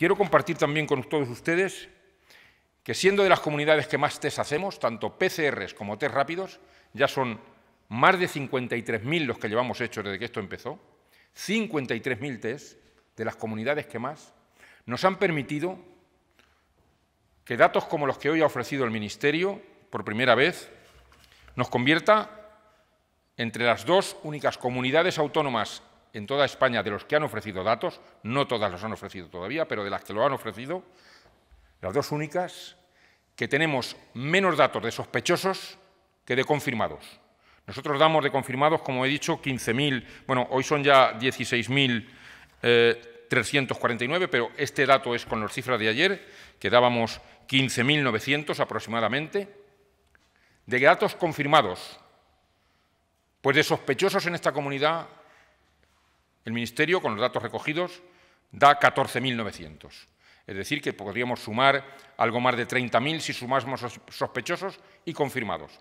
Quiero compartir también con todos ustedes que siendo de las comunidades que más test hacemos, tanto PCRs como test rápidos, ya son más de 53.000 los que llevamos hechos desde que esto empezó, 53.000 test de las comunidades que más, nos han permitido que datos como los que hoy ha ofrecido el Ministerio, por primera vez, nos convierta entre las dos únicas comunidades autónomas en toda España de los que han ofrecido datos, no todas los han ofrecido todavía, pero de las que lo han ofrecido, las dos únicas, que tenemos menos datos de sospechosos que de confirmados. Nosotros damos de confirmados, como he dicho, 15.000, bueno, hoy son ya 16.349, eh, pero este dato es con las cifras de ayer, que dábamos 15.900 aproximadamente, de datos confirmados. Pues de sospechosos en esta comunidad el Ministerio, con los datos recogidos, da 14.900. Es decir, que podríamos sumar algo más de 30.000 si sumásemos sospechosos y confirmados.